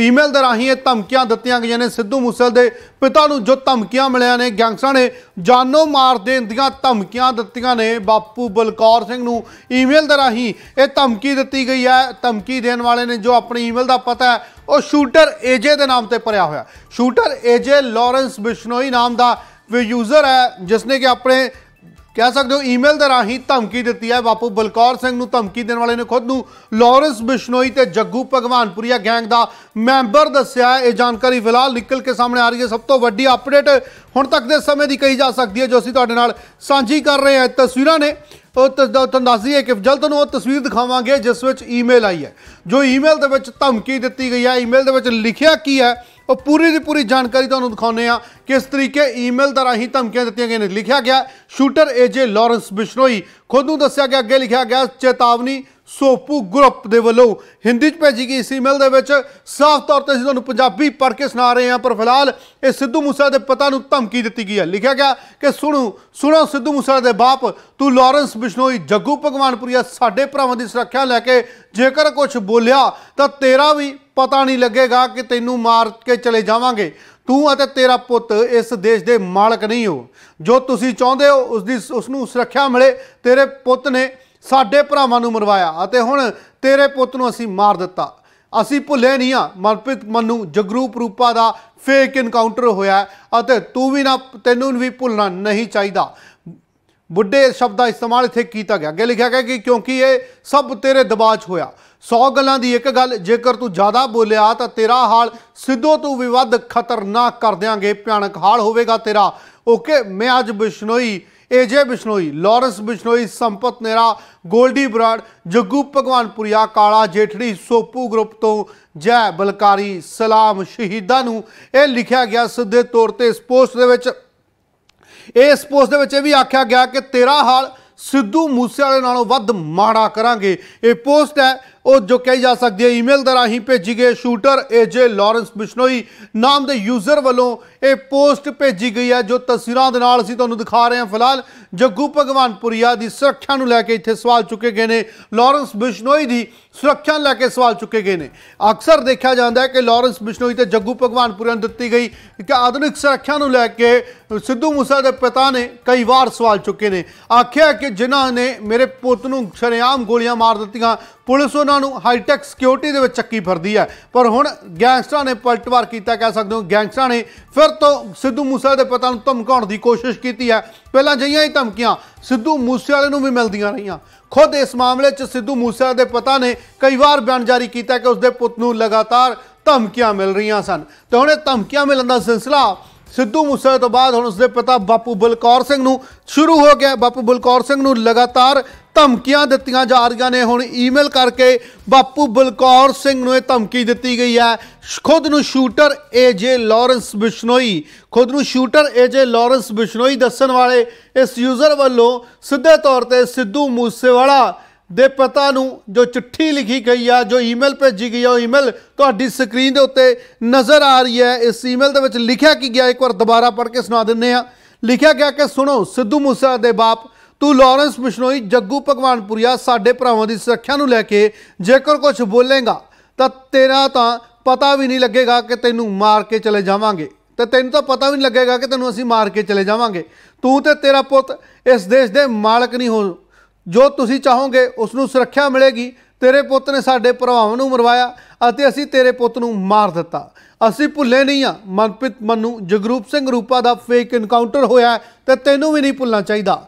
email ਦੇ ਰਾਹੀਂ ਇਹ ਧਮਕੀਆਂ ਦਿੱਤੀਆਂ ਗਈਆਂ ਨੇ ਸਿੱਧੂ ਮੂਸੇਵਾਲ ਦੇ ਪਿਤਾ ਨੂੰ ਜੋ ਧਮਕੀਆਂ ਮਿਲਿਆ ਨੇ ਗੈਂਗਸਟਰਾਂ ਨੇ ਜਾਨੋਂ ਮਾਰ ਦੇਣ ਦੀਆਂ ਧਮਕੀਆਂ ਦਿੱਤੀਆਂ ਨੇ ਬਾਪੂ ਬਲਕੌਰ ਸਿੰਘ ਨੂੰ ਈਮੇਲ ਦੇ ਰਾਹੀਂ ਇਹ ਧਮਕੀ ਦਿੱਤੀ ਗਈ ਹੈ ਧਮਕੀ ਦੇਣ ਵਾਲੇ ਨੇ ਜੋ ਆਪਣੀ ਈਮੇਲ ਦਾ ਪਤਾ ਹੈ ਉਹ ਸ਼ੂਟਰ ਏਜੇ ਦੇ ਨਾਮ ਤੇ ਭਰਿਆ ਹੋਇਆ ਸ਼ੂਟਰ ਏਜੇ ਲਾਰੈਂਸ ਬਿਸ਼ਨੋਈ ਨਾਮ ਦਾ ਵੀ ਯੂਜ਼ਰ ਹੈ ਜਿਸ ਨੇ ਕਿ ਆਪਣੇ ਕਹਿ ਸਕਦੇ ਹੋ ਈਮੇਲ ਦੇ ਰਾਹੀਂ ਧਮਕੀ ਦਿੱਤੀ ਹੈ ਬਾਪੂ ਬਲਕੌਰ ਸਿੰਘ ਨੂੰ ਧਮਕੀ ਦੇਣ ਵਾਲੇ ਨੇ ਖੁਦ ਨੂੰ ਲਾਰੈਂਸ ਬਿਸ਼ਨੋਈ ਤੇ ਜੱਗੂ ਭਗਵਾਨਪੁਰੀਆ ਗੈਂਗ ਦਾ ਮੈਂਬਰ ਦੱਸਿਆ ਇਹ ਜਾਣਕਾਰੀ ਫਿਲਹਾਲ ਨਿਕਲ ਕੇ ਸਾਹਮਣੇ ਆ ਰਹੀ ਹੈ ਸਭ ਤੋਂ ਵੱਡੀ ਅਪਡੇਟ ਹੁਣ ਤੱਕ ਦੇ ਸਮੇਂ ਦੀ ਕਹੀ ਜਾ ਸਕਦੀ ਹੈ ਜੋ ਅਸੀਂ ਤੁਹਾਡੇ ਨਾਲ ਸਾਂਝੀ ਕਰ ਰਹੇ ਹਾਂ ਤਸਵੀਰਾਂ ਨੇ ਉਹ ਤੰਦਾਜ਼ੀ ਹੈ ਕਿ ਜਲਦ ਤੁਹਾਨੂੰ ਉਹ ਤਸਵੀਰ ਦਿਖਾਵਾਂਗੇ ਜਿਸ ਵਿੱਚ ਈਮੇਲ ਆਈ ਹੈ ਜੋ ਈਮੇਲ ਦੇ ਵਿੱਚ ਧਮਕੀ ਦਿੱਤੀ ਗਈ ਹੈ ਈਮੇਲ ਦੇ ਵਿੱਚ ਲਿਖਿਆ ਕੀ ਹੈ ਉਹ ਪੂਰੀ ਦੀ ਪੂਰੀ ਜਾਣਕਾਰੀ ਤੁਹਾਨੂੰ ਦਿਖਾਉਨੇ ਆ ਕਿਸ ਤਰੀਕੇ ਈਮੇਲ ਦਾ ਰਾਹੀਂ ਧਮਕੀਆਂ ਦਿੱਤੀਆਂ ਗਈਆਂ ਨੇ ਲਿਖਿਆ ਗਿਆ ਸ਼ੂਟਰ ਏਜੇ ਲਾਰੈਂਸ ਬਿਸ਼ਨੋਈ ਖੁਦ ਨੂੰ ਦੱਸਿਆ ਗਿਆ ਅੱਗੇ ਲਿਖਿਆ ਗਿਆ ਚੇਤਾਵਨੀ ਸੋਪੂ ਗਰੁੱਪ ਦੇ ਵੱਲੋਂ ਹਿੰਦੀ ਚ ਭੇਜੀ ਗਈ ਇਸ ਈਮੇਲ ਦੇ ਵਿੱਚ ਸਾਫ਼ ਤੌਰ ਤੇ ਅਸੀਂ ਤੁਹਾਨੂੰ ਪੰਜਾਬੀ ਪੜ੍ਹ ਕੇ ਸੁਣਾ ਰਹੇ ਹਾਂ ਪਰ ਫਿਲਹਾਲ ਇਹ ਸਿੱਧੂ ਮੂਸਾ ਦੇ ਪਤਾ ਨੂੰ ਧਮਕੀ ਦਿੱਤੀ ਗਈ ਹੈ ਲਿਖਿਆ ਗਿਆ ਕਿ ਸੁਣੋ ਸੁਣੋ ਸਿੱਧੂ ਮੂਸਾ ਦੇ ਬਾਪ ਤੂੰ ਲਾਰੈਂਸ ਬਿਸ਼ਨੋਈ ਜੱਗੂ ਭਗਵਾਨਪੁਰੀਆ ਸਾਡੇ ਭਰਾਵਾਂ ਦੀ ਸੁਰੱਖਿਆ ਲੈ ਕੇ ਜੇਕਰ ਕੁਝ ਬੋਲਿਆ ਤਾਂ ਤੇਰਾ ਵੀ ਪਤਾ ਨਹੀਂ ਲੱਗੇਗਾ ਕਿ ਤੈਨੂੰ ਮਾਰ ਕੇ ਚਲੇ ਜਾਵਾਂਗੇ ਤੂੰ ਅਤੇ ਤੇਰਾ ਪੁੱਤ ਇਸ ਦੇਸ਼ ਦੇ ਮਾਲਕ ਨਹੀਂ ਹੋ ਜੋ ਤੁਸੀਂ ਚਾਹੁੰਦੇ ਹੋ ਉਸ ਦੀ ਉਸ ਨੂੰ ਸੁਰੱਖਿਆ ਮਿਲੇ ਤੇਰੇ ਪੁੱਤ ਨੇ ਸਾਡੇ ਭਰਾਵਾਂ ਨੂੰ ਮਰਵਾਇਆ ਅਤੇ ਹੁਣ ਤੇਰੇ ਪੁੱਤ ਨੂੰ ਅਸੀਂ ਮਾਰ ਦਿੱਤਾ ਅਸੀਂ ਭੁੱਲੇ ਨਹੀਂ ਆ ਮਨਪ੍ਰੀਤ ਮੰਨੂ ਜਗਰੂਪ ਰੂਪਾ ਦਾ ਫੇਕ ਇਨਕਾਊਂਟਰ ਹੋਇਆ ਅਤੇ ਤੂੰ ਵੀ ਨਾ ਤੈਨੂੰ ਵੀ ਭੁੱਲਣਾ ਨਹੀਂ ਚਾਹੀਦਾ ਬੁੱਢੇ ਸ਼ਬਦ ਦਾ ਇਸਤੇਮਾਲ ਇੱਥੇ ਕੀਤਾ ਗਿਆ ਅੱਗੇ ਲਿਖਿਆ ਗਿਆ ਕਿ ਕਿਉਂਕਿ ਇਹ ਸਭ ਤੇਰੇ ਦਬਾਅ 'ਚ ਹੋਇਆ 100 ਗੱਲਾਂ ਦੀ ਇੱਕ ਗੱਲ ਜੇਕਰ ਤੂੰ ਜ਼ਿਆਦਾ ਬੋਲਿਆ ਤਾਂ ਤੇਰਾ ਹਾਲ ਸਿੱਧੋ ਤੂੰ ਵਿਵਾਦ ਖਤਰਨਾਕ ਕਰ ਦੇਾਂਗੇ ਭਿਆਨਕ ਹਾਲ ਹੋਵੇਗਾ ਤੇਰਾ ਓਕੇ ਮੈਂ ਅੱਜ Bishnoi A J Bishnoi Lawrence Bishnoi Sampat Nehra Goldy Brar Jaggu Bhagwanpuria Kala Jathedi SOPU group ਤੋਂ ਜੈ ਬਲਕਾਰੀ ਸਲਾਮ ਸ਼ਹੀਦਾਂ ਨੂੰ ਇਹ ਲਿਖਿਆ ਗਿਆ ਸਿੱਧੇ ਤੌਰ ਤੇ ਇਸ ਪੋਸਟ ਦੇ ਵਿੱਚ ਇਸ ਪੋਸਟ ਦੇ ਵਿੱਚ ਇਹ ਵੀ ਆਖਿਆ ਗਿਆ ਕਿ ਤੇਰਾ ਹਾਲ ਸਿੱਧੂ ਮੂਸੇ ਵਾਲੇ ਨਾਲੋਂ ਵੱਧ ਮਾੜਾ ਕਰਾਂਗੇ ਇਹ ਪੋਸਟ ਹੈ ਉਹ ਜੋ ਕਹੀ ਜਾ ਸਕਦੀ ਹੈ ਈਮੇਲ ਦਾ ਰਾਹੀਂ ਭੇਜੀ ਗਈ ਸ਼ੂਟਰ ਏਜੇ ਲਾਰੈਂਸ ਬਿਸ਼ਨੋਈ ਨਾਮ ਦੇ ਯੂਜ਼ਰ ਵੱਲੋਂ ਇਹ ਪੋਸਟ ਭੇਜੀ ਗਈ ਹੈ ਜੋ ਤਸਵੀਰਾਂ ਦੇ ਨਾਲ ਅਸੀਂ ਤੁਹਾਨੂੰ ਦਿਖਾ ਰਹੇ ਹਾਂ ਫਿਲਹਾਲ ਜੱਗੂ ਭਗਵਾਨਪੁਰੀਆ ਦੀ ਸੁਰੱਖਿਆ ਨੂੰ ਲੈ ਕੇ ਇੱਥੇ ਸਵਾਲ ਚੁੱਕੇ ਗਏ ਨੇ ਲਾਰੈਂਸ ਬਿਸ਼ਨੋਈ ਦੀ ਸੁਰੱਖਿਆ ਲੈ ਕੇ ਸਵਾਲ ਚੁੱਕੇ ਗਏ ਨੇ ਅਕਸਰ ਦੇਖਿਆ ਜਾਂਦਾ ਹੈ ਕਿ ਲਾਰੈਂਸ ਬਿਸ਼ਨੋਈ ਤੇ ਜੱਗੂ ਭਗਵਾਨਪੁਰੀਆ ਨੂੰ ਦਿੱਤੀ ਗਈ ਕਿ ਆਧੁਨਿਕ ਸੁਰੱਖਿਆ ਨੂੰ ਲੈ ਕੇ ਸਿੱਧੂ ਮੂਸਾ ਦੇ ਪਿਤਾ ਨੇ ਕਈ ਵਾਰ ਸਵਾਲ ਚੁੱਕੇ ਨੇ ਆਖਿਆ ਕਿ ਜਿਨ੍ਹਾਂ ਨੇ ਮੇਰੇ ਪੁੱਤ ਨੂੰ ਸ਼ਰੇਆਮ ਗੋਲੀਆਂ ਮਾਰ ਦਿੱਤੀਆਂ ਪੁਲਿਸ ਉਹਨਾਂ ਨੂੰ ਹਾਈਟੈਕ ਸਿਕਿਉਰਿਟੀ ਦੇ ਵਿੱਚ ਚੱਕੀ ਫਿਰਦੀ ਹੈ ਪਰ ਹੁਣ ਗੈਂਗਸਟਰਾਂ ਨੇ ਪਲਟਵਾਰ ਕੀਤਾ ਕਹਿ ਸਕਦੇ ਹੋ ਗੈਂਗਸਟਰਾਂ ਨੇ ਫਿਰ ਤੋਂ ਸਿੱਧੂ ਮੂਸੇ ਦੇ ਪਤਾ ਨੂੰ ਧਮਕਾਉਣ ਦੀ ਕੋਸ਼ਿਸ਼ ਕੀਤੀ ਹੈ ਪਹਿਲਾਂ ਜਈਆਂ ਹੀ ਧਮਕੀਆਂ ਸਿੱਧੂ ਮੂਸੇ ਵਾਲੇ ਨੂੰ ਵੀ ਮਿਲਦੀਆਂ ਰਹੀਆਂ ਖੁਦ ਇਸ ਮਾਮਲੇ 'ਚ ਸਿੱਧੂ ਮੂਸੇ ਦੇ ਪਤਾ ਨੇ ਕਈ ਵਾਰ ਬਿਆਨ ਜਾਰੀ ਕੀਤਾ ਕਿ ਉਸਦੇ ਪੁੱਤ ਨੂੰ ਲਗਾਤਾਰ ਧਮਕੀਆਂ ਮਿਲ ਰਹੀਆਂ ਸਨ ਤੇ ਹੁਣ ਇਹ ਧਮਕੀਆਂ ਮਿਲਣ ਦਾ ਸਿਲਸਿਲਾ ਸਿੱਧੂ ਮੂਸੇ ਤੋਂ ਬਾਅਦ ਹੁਣ ਉਸਦੇ ਪਿਤਾ ਬਾਪੂ ਬਲਕੌਰ ਸਿੰਘ ਨੂੰ ਸ਼ੁਰੂ ਹੋ ਗਿਆ ਬਾਪੂ ਬਲਕੌਰ ਸਿੰਘ ਨੂੰ ਲਗਾਤਾਰ ਧਮਕੀਆਂ ਦਿੱਤੀਆਂ ਜਾ ਰਹੀਆਂ ਨੇ ਹੁਣ ਈਮੇਲ ਕਰਕੇ ਬਾਪੂ ਬਲਕੌਰ ਸਿੰਘ ਨੂੰ ਇਹ ਧਮਕੀ ਦਿੱਤੀ ਗਈ ਹੈ ਖੁਦ ਨੂੰ ਸ਼ੂਟਰ ਏਜੇ ਲਾਰੈਂਸ ਬਿਸ਼ਨੋਈ ਖੁਦ ਨੂੰ ਸ਼ੂਟਰ ਏਜੇ ਲਾਰੈਂਸ ਬਿਸ਼ਨੋਈ ਦੱਸਣ ਵਾਲੇ ਇਸ ਯੂਜ਼ਰ ਵੱਲੋਂ ਸਿੱਧੇ ਤੌਰ ਤੇ ਸਿੱਧੂ ਮੂਸੇਵਾਲਾ ਦੇ ਪਤਾ ਨੂੰ ਜੋ ਚਿੱਠੀ ਲਿਖੀ ਗਈ ਆ ਜੋ ਈਮੇਲ ਭੇਜੀ ਗਈ ਆ ਉਹ ਈਮੇਲ ਤੁਹਾਡੀ ਸਕਰੀਨ ਦੇ ਉੱਤੇ ਨਜ਼ਰ ਆ ਰਹੀ ਹੈ ਇਸ ਈਮੇਲ ਦੇ ਵਿੱਚ ਲਿਖਿਆ ਕੀ ਗਿਆ ਇੱਕ ਵਾਰ ਦੁਬਾਰਾ ਪੜ੍ਹ ਕੇ ਸੁਣਾ ਦਿੰਨੇ ਆ ਲਿਖਿਆ ਗਿਆ ਕਿ ਸੁਣੋ ਸਿੱਧੂ ਮੂਸੇਵਾਲਾ ਦੇ ਬਾਪ ਤੂੰ ਲਾਰੈਂਸ ਬਿਸ਼ਨੋਈ ਜੱਗੂ ਭਗਵਾਨਪੁਰੀਆ ਸਾਡੇ ਭਰਾਵਾਂ ਦੀ ਸੁਰੱਖਿਆ ਨੂੰ ਲੈ ਕੇ ਜੇਕਰ ਕੁਝ ਬੋਲੇਗਾ ਤਾਂ ਤੇਰਾ ਤਾਂ ਪਤਾ ਵੀ ਨਹੀਂ ਲੱਗੇਗਾ ਕਿ ਤੈਨੂੰ ਮਾਰ ਕੇ ਚਲੇ ਜਾਵਾਂਗੇ ਤੇ ਤੈਨੂੰ ਤਾਂ ਪਤਾ ਵੀ ਨਹੀਂ ਲੱਗੇਗਾ ਕਿ ਤੈਨੂੰ ਅਸੀਂ ਮਾਰ ਕੇ ਚਲੇ ਜਾਵਾਂਗੇ ਤੂੰ ਤੇ ਤੇਰਾ ਪੁੱਤ ਇਸ ਦੇਸ਼ ਦੇ ਮਾਲਕ ਨਹੀਂ ਹੋ ਜੋ ਤੁਸੀਂ ਚਾਹੋਗੇ ਉਸ ਨੂੰ ਸੁਰੱਖਿਆ ਮਿਲੇਗੀ ਤੇਰੇ ਪੁੱਤ ਨੇ ਸਾਡੇ ਭਰਾਵਾਂ ਨੂੰ ਮਰਵਾਇਆ ਅਤੇ ਅਸੀਂ ਤੇਰੇ ਪੁੱਤ ਨੂੰ ਮਾਰ ਦਿੱਤਾ ਅਸੀਂ ਭੁੱਲੇ ਨਹੀਂ ਆ ਮਨਪ੍ਰੀਤ ਮਨੂ ਜਗਰੂਪ ਸਿੰਘ ਰੂਪਾ ਦਾ ਫੇਕ ਇਨਕਾਊਂਟਰ ਹੋਇਆ ਤੇ ਤੈਨੂੰ ਵੀ ਨਹੀਂ ਭੁੱਲਣਾ ਚਾਹੀਦਾ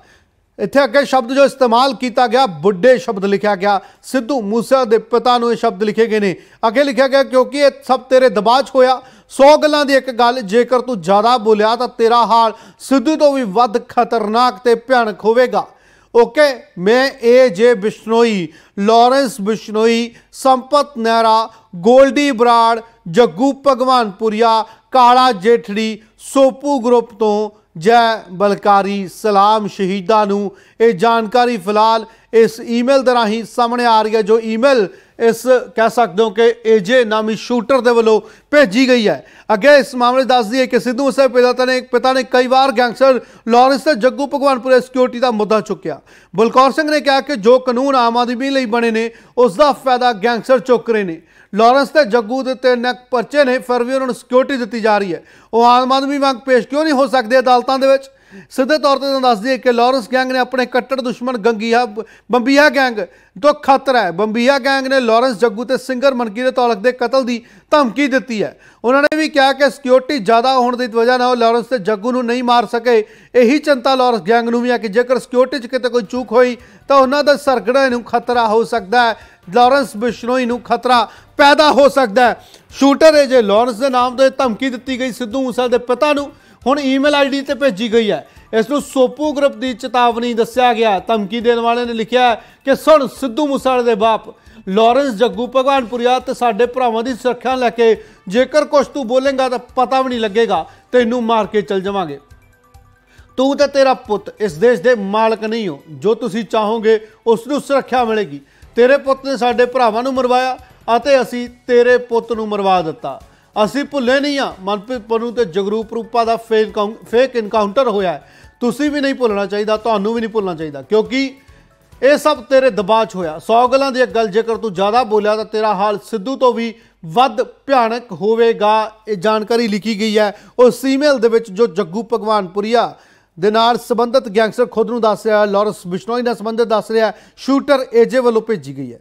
ਇੱਥੇ ਅੱਗੇ ਸ਼ਬਦ ਜੋ ਇਸਤੇਮਾਲ ਕੀਤਾ ਗਿਆ ਬੁੱਢੇ ਸ਼ਬਦ ਲਿਖਿਆ ਗਿਆ ਸਿੱਧੂ ਮੂਸਾ ਦੇ ਪਿਤਾ ਨੂੰ ਇਹ ਸ਼ਬਦ ਲਿਖੇ ਗਏ ਨੇ ਅੱਗੇ ਲਿਖਿਆ ਗਿਆ ਕਿਉਂਕਿ ਇਹ ਸਭ ਤੇਰੇ ਦਬਾਚ ਹੋਇਆ 100 ਗੱਲਾਂ ਦੀ ਇੱਕ ਗੱਲ ਜੇਕਰ ਤੂੰ ਜ਼ਿਆਦਾ ਬੋਲਿਆ ਤਾਂ ਤੇਰਾ ਹਾਲ ਸਿੱਧੂ ਤੋਂ ਵੀ ਵੱਧ ਖਤਰਨਾਕ ਤੇ ਭਿਆਨਕ ਹੋਵੇਗਾ ਓਕੇ ਮੈਂ A J Bishnoi Lawrence Bishnoi Sampat Nehra Goldy Brar Jaggu Bhagwanpuria Kala Jathedi SOPU group ਤੋਂ ਜੈ ਬਲਕਾਰੀ ਸਲਾਮ ਸ਼ਹੀਦਾਂ ਨੂੰ ਇਹ ਜਾਣਕਾਰੀ ਫਿਲਹਾਲ ਇਸ ਈਮੇਲ ਦੇ ਰਾਹੀਂ ਸਾਹਮਣੇ ਆ ਰਹੀ ਹੈ ਜੋ ਈਮੇਲ ਇਸ ਕਹਿ ਸਕਦੇ ਹੋ ਕਿ ਏਜੇ ਨਾਮੀ ਸ਼ੂਟਰ ਦੇ ਵੱਲੋਂ ਭੇਜੀ ਗਈ ਹੈ ਅੱਗੇ ਇਸ ਮਾਮਲੇ ਦੱਸਦੀ ਹੈ ਕਿ ਸਿੱਧੂ ਸਾਹਿਬ ਪਿਤਾ ਨੇ ਪਿਤਾ ਨੇ ਕਈ ਵਾਰ ਗੈਂਗਸਟਰ ਲਾਰੈਂਸ ਤੇ ਜੱਗੂ ਭਗਵਾਨਪੁਰੇ ਸਿਕਿਉਰਿਟੀ ਦਾ ਮੁੱਦਾ ਚੁੱਕਿਆ ਬਲਕੌਰ ਸਿੰਘ ਨੇ ਕਿਹਾ ਕਿ ਜੋ ਕਾਨੂੰਨ ਆਮ ਆਦਮੀ ਲਈ ਬਣੇ ਨੇ ਉਸ ਦਾ ਫਾਇਦਾ ਗੈਂਗਸਟਰ ਚੁੱਕ ਰਹੇ ਨੇ ਲਾਰੈਂਸ ਤੇ ਜੱਗੂ ਦੇ ਤੇ ਨੱਕ ਪਰਚੇ ਨੇ ਫਿਰ ਵੀ ਉਹਨਾਂ ਨੂੰ ਸਿਕਿਉਰਿਟੀ ਦਿੱਤੀ ਜਾ ਰਹੀ ਹੈ ਉਹ ਆਮ ਆਦਮੀ ਵਾਂਗ ਪੇਸ਼ ਕਿਉਂ ਨਹੀਂ ਹੋ ਸਕਦੇ ਅਦਾਲਤਾਂ ਦੇ ਵਿੱਚ ਸਿੱਧੇ ਤੌਰ ਤੇ ਦੱਸ ਦਈਏ ਕਿ ਲਾਰੈਂਸ ਗੈਂਗ ਨੇ ਆਪਣੇ ਕੱਟੜ ਦੁਸ਼ਮਣ ਗੰਗੀਆ ਬੰਬੀਆ ਗੈਂਗ ਤੋਂ ਖਤਰਾ ਹੈ ਬੰਬੀਆ ਗੈਂਗ ਨੇ ਲਾਰੈਂਸ ਜੱਗੂ ਤੇ ਸਿੰਗਰ ਦੇ ਤਾਲਕ ਦੇ ਕਤਲ ਦੀ ਧਮਕੀ ਦਿੱਤੀ ਹੈ ਉਹਨਾਂ ਨੇ ਵੀ ਕਿਹਾ ਕਿ ਸਿਕਿਉਰਿਟੀ ਜ਼ਿਆਦਾ ਹੋਣ ਦੀ ਵਜ੍ਹਾ ਨਾਲ ਲਾਰੈਂਸ ਤੇ ਜੱਗੂ ਨੂੰ ਨਹੀਂ ਮਾਰ ਸਕੇ ਇਹੀ ਚਿੰਤਾ ਲਾਰੈਂਸ ਗੈਂਗ ਨੂੰ ਵੀ ਹੈ ਕਿ ਜੇਕਰ ਸਿਕਿਉਰਿਟੀ 'ਚ ਕਿਤੇ ਕੋਈ ਚੂਕ ਹੋਈ ਤਾਂ ਉਹਨਾਂ ਦਾ ਸਰਗੜਾ ਨੂੰ ਖਤਰਾ ਹੋ ਸਕਦਾ ਹੈ ਲਾਰੈਂਸ ਬਿਸ਼ਨੋਈ ਨੂੰ ਖਤਰਾ ਪੈਦਾ ਹੋ ਸਕਦਾ ਹੈ ਸ਼ੂਟਰ ਹੈ ਜੇ ਲਾਰੈਂਸ ਦੇ ਨਾਮ ਤੋਂ ਧਮਕੀ ਦਿੱਤੀ ਗਈ ਸਿੱਧੂ ਮੂਸੇ ਦੇ ਪਿਤਾ ਨੂੰ ਹੁਣ ਈਮੇਲ ਆਈਡੀ ਤੇ ਭੇਜੀ ਗਈ ਹੈ ਇਸ ਨੂੰ ਸੋਪੂ ਗਰੁੱਪ ਦੀ ਚੇਤਾਵਨੀ ਦੱਸਿਆ ਗਿਆ ਧਮਕੀ ਦੇਣ ਵਾਲੇ ਨੇ ਲਿਖਿਆ ਕਿ ਸੁਣ ਸਿੱਧੂ ਮੂਸੇਵਾਲੇ ਦੇ ਬਾਪ ਲਾਰੈਂਸ ਜੱਗੂ ਭਗਵਾਨਪੁਰਿਆ ਤੇ ਸਾਡੇ ਭਰਾਵਾਂ ਦੀ ਸੁਰੱਖਿਆ ਲੈ ਕੇ ਜੇਕਰ ਕੁਝ ਤੂੰ ਬੋਲੇਗਾ ਤਾਂ ਪਤਾ ਵੀ ਨਹੀਂ ਲੱਗੇਗਾ ਤੈਨੂੰ ਮਾਰ ਕੇ ਚਲ ਜਾਵਾਂਗੇ ਤੂੰ ਤੇ ਤੇਰਾ ਪੁੱਤ ਇਸ ਦੇਸ਼ ਦੇ ਮਾਲਕ ਨਹੀਂ ਹੋ ਜੋ ਤੁਸੀਂ ਚਾਹੋਗੇ ਉਸ ਨੂੰ ਸੁਰੱਖਿਆ ਮਿਲੇਗੀ ਤੇਰੇ ਪੁੱਤ ਨੇ ਸਾਡੇ ਭਰਾਵਾਂ ਨੂੰ ਮਰਵਾਇਆ ਅਤੇ ਅਸੀਂ ਤੇਰੇ ਪੁੱਤ ਨੂੰ ਮਰਵਾ ਦਿੱਤਾ ਅਸੀਂ ਭੁੱਲੇ ਨਹੀਂ ਆ ਮਨਪ੍ਰੀਤ ਪਨੂ ਤੇ ਜਗਰੂਪ ਰੂਪਾ ਦਾ ਫੇਕ ਫੇਕ ਇਨਕਾਊਂਟਰ ਹੋਇਆ ਤੁਸੀਂ ਵੀ ਨਹੀਂ ਭੁੱਲਣਾ ਚਾਹੀਦਾ ਤੁਹਾਨੂੰ ਵੀ ਨਹੀਂ ਭੁੱਲਣਾ ਚਾਹੀਦਾ ਕਿਉਂਕਿ ਇਹ ਸਭ ਤੇਰੇ ਦਬਾਅ 'ਚ ਹੋਇਆ 100 ਗੱਲਾਂ ਦੀ ਇੱਕ ਗੱਲ ਜੇਕਰ ਤੂੰ ਜ਼ਿਆਦਾ ਬੋਲਿਆ ਤਾਂ ਤੇਰਾ ਹਾਲ ਸਿੱਧੂ ਤੋਂ ਵੀ ਵੱਧ ਭਿਆਨਕ ਹੋਵੇਗਾ ਇਹ ਜਾਣਕਾਰੀ ਲਿਖੀ ਗਈ ਹੈ ਉਸ ਈਮੇਲ ਦੇ ਵਿੱਚ ਜੋ ਜੱਗੂ ਭਗਵਾਨਪੁਰੀਆ ਦੇ ਨਾਲ ਸੰਬੰਧਿਤ ਗੈਂਗਸਟਰ ਖੁਦ ਨੂੰ ਦੱਸ ਰਿਹਾ ਲਾਰੈਂਸ ਬਿਸ਼ਨੋਈ ਨਾਲ ਸੰਬੰਧਿਤ ਦੱਸ ਰਿਹਾ ਸ਼ੂਟਰ ਏਜੇ ਵੱਲੋਂ ਭੇਜੀ ਗਈ ਹੈ